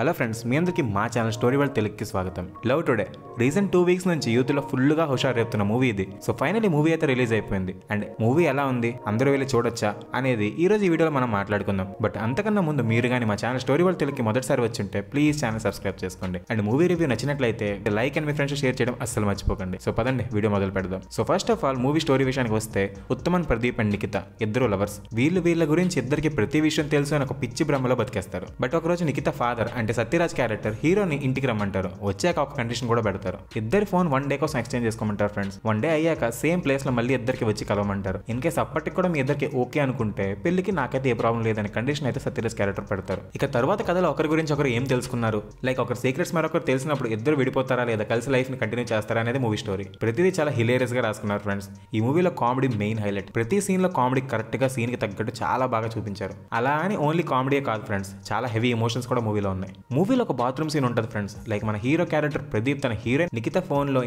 hello friends మీ అందరికీ మా channel story వాళ్ళ తెలుగుకి స్వాగతం love today recent two weeks నుంచి యూత్లో ఫుల్గా హుషారు చెప్తున్న మూవీ ఇది సో ఫైనలీ మూవీ అయితే రిలీజ్ అయిపోయింది అండ్ మూవీ ఎలా ఉంది అందరూ వెళ్ళి చూడొచ్చా అనేది ఈ రోజు ఈ వీడియోలో మనం మాట్లాడుకుందాం బట్ అంతకన్నా ముందు మీరు కానీ మా ఛానల్ స్టోరీ వాళ్ళ తెలుగుకి మొదటిసారి వచ్చి ఉంటే ప్లీజ్ ఛానల్ సబ్స్క్రైబ్ చేసుకోండి అండ్ మూవీ రివ్యూ నచ్చినట్లయితే లైక్ అండ్ మీ ఫ్రెండ్స్ షేర్ చేయడం అస్సలు మర్చిపోకండి సో పదండి వీడియో మొదలు పెడదాం so first of all movie story విషయానికి వస్తే ఉత్తమన్ ప్రదీప్ అండ్ నిఖిత ఇద్దరు లవర్స్ వీళ్ళు వీళ్ళ గురించి ఇద్దరికి ప్రతి విషయం తెలుసు అని ఒక పిచ్చి బ్రహ్మలో బతికేస్తారు బట్ ఒక రోజు నిఖిత ఫాదర్ అండ్ అంటే సత్యరాజ్ క్యారెక్టర్ హీరోని ఇంటికి రమ్మంటారు వచ్చాక ఒక కండిషన్ కూడా పెడతారు ఇద్దరి ఫోన్ వన్ డే కోసం ఎక్స్చేంజ్ చేసుకోమంటారు ఫ్రెండ్స్ వన్ డే అయ్యాక సేమ్ ప్లేస్ లో మళ్ళీ ఇద్దరికి వచ్చి కలవమంటారు ఇన్ కేస్ అప్పటికి కూడా మీ ఇద్దరికి ఓకే అనుకుంటే పెళ్లికి నాకైతే ఏ ప్రాబ్లం లేదని కండిషన్ అయితే సత్యరాజ్ క్యారెక్టర్ పెడతారు ఇక తర్వాత కథలో ఒకరి గురించి ఒకరు ఏం తెలుసుకున్నారు లైక్ ఒకరు సీక్రెట్స్ మరొకరు తెలిసినప్పుడు ఇద్దరు విడిపోతారా లేదా కలిసి లైఫ్ ని కంటిన్యూ చేస్తారా అనేది మూవీ స్టోరీ ప్రతిదీ చాలా హిలేరియస్ గా రాసుకున్నారు ఫ్రెండ్స్ ఈ మూవీలో కామెడీ మెయిన్ హైలైట్ ప్రతి సీన్ లో కామెడీ కరెక్ట్ గా సీన్ కి తగ్గట్టు చాలా బాగా చూపించారు అలా అని ఓన్లీ కామెడీ కాదు ఫ్రెండ్స్ చాలా హెవీ ఎమోషన్స్ కూడా మూవీలో ఉన్నాయి మూవీలో ఒక బాత్రూమ్ సీన్ ఉంటుంది ఫ్రెండ్స్ లైక్ మన హీరో క్యారెక్టర్ ప్రదీప్ తన హీరోయిన్ నిఖిత ఫోన్లో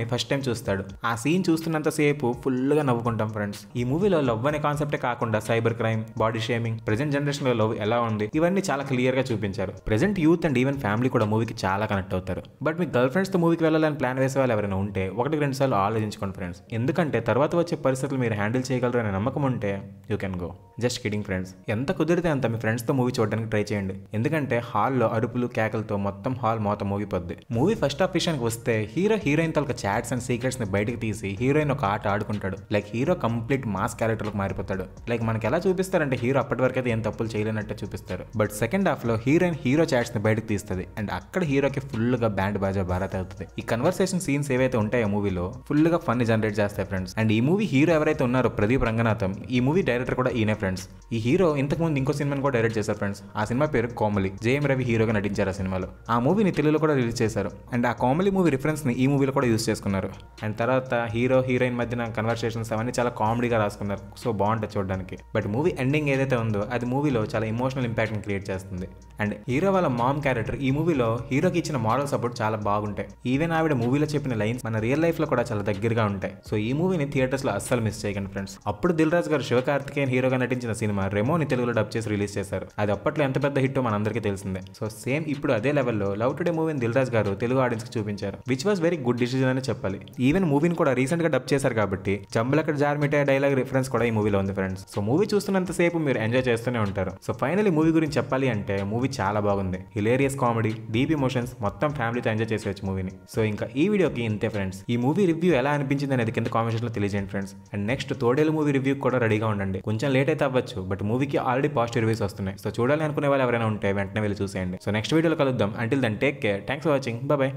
ని ఫస్ట్ టైం చూస్తాడు ఆ సీన్ చూస్తున్నంత సేపు ఫుల్గా నవ్వుకుంటాం ఫ్రెండ్స్ ఈ మూవీలో లవ్ అనే కాన్సెప్టే కాకుండా cyber crime body shaming present జనరేషన్లో లవ్ ఎలా ఉంది ఇవన్నీ చాలా క్లియర్ గా చూపించారు present youth and even family కూడా మూవీకి చాలా కనెక్ట్ అవుతారు బట్ మీ గర్ల్ ఫ్రెండ్స్తో మూవీకి వెళ్ళాలని ప్లాన్ వేసే వాళ్ళు ఎవరైనా ఉంటే ఒకటి రెండు సార్లు ఆలోచించుకోండి ఫ్రెండ్స్ ఎందుకంటే తర్వాత వచ్చే పరిస్థితులు మీరు హ్యాండిల్ చేయగలరు అనే నమ్మకం ఉంటే you can go just kidding friends ఎంత కుదిరితే అంత మీ ఫ్రెండ్స్తో మూవీ చూడడానికి ట్రై చేయండి ఎందుకంటే హాల్లో అరుపులు కేకలతో మొత్తం హాల్ మోత మోగిపోద్ది మూవీ ఫస్ట్ హాఫ్ విషయానికి వస్తే హీరో హీరోయిన్ తలక చాట్స్ అండ్ సీక్రెట్స్ ని బయటకు తీసి హీరోయిన్ ఒక ఆట ఆడుకుంటాడు లైక్ హీరో కంప్లీట్ మాస్ క్యారెక్టర్లకు మారిపోతాడు లైక్ మనకి ఎలా చూపిస్తారంటే హీరో అప్పటి వరకు అయితే ఏం తప్పులు చేయలేనట్టు చూపిస్తారు బట్ సెకండ్ హాఫ్ లో హీరోయిన్ హీరో చాట్స్ ని బయటకు తీస్తుంది అండ్ అక్కడ హీరోకి ఫుల్ గా బ్యాండ్ బాజా భారత్ అవుతుంది ఈ కన్వర్సేషన్ సీన్స్ ఏవైతే ఉంటాయో మూవీలో ఫుల్ గా ఫన్ జనరేట్ చేస్తాయి ఫ్రెండ్స్ అండ్ ఈ మూవీ హీరో ఎవరైతే ఉన్నారో ప్రదీప్ రంగనాథం ఈ మూవీ డైరెక్టర్ కూడా ఈయనే ఫ్రెండ్స్ ఈ హీరో ఇంతకు ముందు ఇంకో సినిమాని కూడా డైరెక్ట్ చేశారు ఫ్రెండ్స్ ఆ సినిమా పేరు కోమలి జేఎం రవి హీరో హీరోగా నటించారు ఆ సినిమాలో ఆ మూవీని తెలుగులో కూడా రిలీజ్ చేశారు అండ్ ఆ కామెడీ మూవీ రిఫరెన్స్ని ఈ మూవీలో కూడా యూస్ చేసుకున్నారు అండ్ తర్వాత హీరో హీరోయిన్ మధ్యన కన్వర్సేషన్స్ అవన్నీ చాలా కామెడీగా రాసుకున్నారు సో బాగుంటుంది చూడడానికి బట్ మూవీ ఎండింగ్ ఏదైతే ఉందో అది మూవీలో చాలా ఇమోషనల్ ఇంపాక్ట్ని క్రియేట్ చేస్తుంది అండ్ హీరో వాళ్ళ మామ్ క్యారెక్టర్ ఈ మూవీలో హీరోకి ఇచ్చిన మోడల్ సపోర్ట్ చాలా బాగుంటాయి ఈవెన్ ఆవిడ మూవీలో చెప్పిన లైన్స్ మన రియల్ లైఫ్లో కూడా చాలా దగ్గరగా ఉంటాయి సో ఈ మూవీని థియేటర్స్లో అస్సలు మిస్ చేయకండి ఫ్రెండ్స్ అప్పుడు దిల్రాజ్ గారు శివకార్తికేయన్ హీరోగా నటించిన సినిమా రెమోని తెలుగులో డబ్ చేసి రిలీజ్ చేశారు అది అప్పట్లో ఎంత పెద్ద హిట్ మనందరికీ తెలిసిందే సో సో సేమ్ ఇప్పుడు అదే లెవెల్లో లవ్ టుడే మూవీని దిల్రాజ్ గారు తెలుగు ఆడియన్స్ కి చూపించారు which was very good decision అని చెప్పాలి ఈవెన్ మూవీని కూడా రీసెంట్ గా డబ్ చేశారు కాబట్టి జంబలక్కడ జార్మిటే డైలాగ్ రిఫరెన్స్ కూడా ఈ మూవీలో ఉంది ఫ్రెండ్స్ సో మూవీ చూస్తున్నంత సేపు మీరు ఎంజాయ్ చేస్తూనే ఉంటారు సో ఫైనల్ మూవీ గురించి చెప్పాలి అంటే మూవీ చాలా బాగుంది హిలేరియస్ కామెడీ డీప్ ఇమోషన్స్ మొత్తం ఫ్యామిలీతో ఎంజాయ్ చేసేవచ్చు మూవీని సో ఇంకా ఈ వీడియోకి ఇంతే ఫ్రెండ్స్ ఈ మూవీ రివ్యూ ఎలా అనిపించింది అనేది కింద కామెంట్ లో తెలియజేయండి friends and next Thodelu movie review కూడా రెడీగా ఉండండి కొంచెం లేట్ అయితే అవ్వచ్చు బట్ మూవీకి ఆల్రెడీ పాజిటివ్ రివ్యూస్ వస్తున్నాయి సో చూడాలి అనుకునే వాళ్ళు ఎవరైనా ఉంటే వెంటనే వెళ్ళి చూసేయండి సో నెక్స్ట్ వీడియోలో కలుద్దాం until then take care thanks for watching bye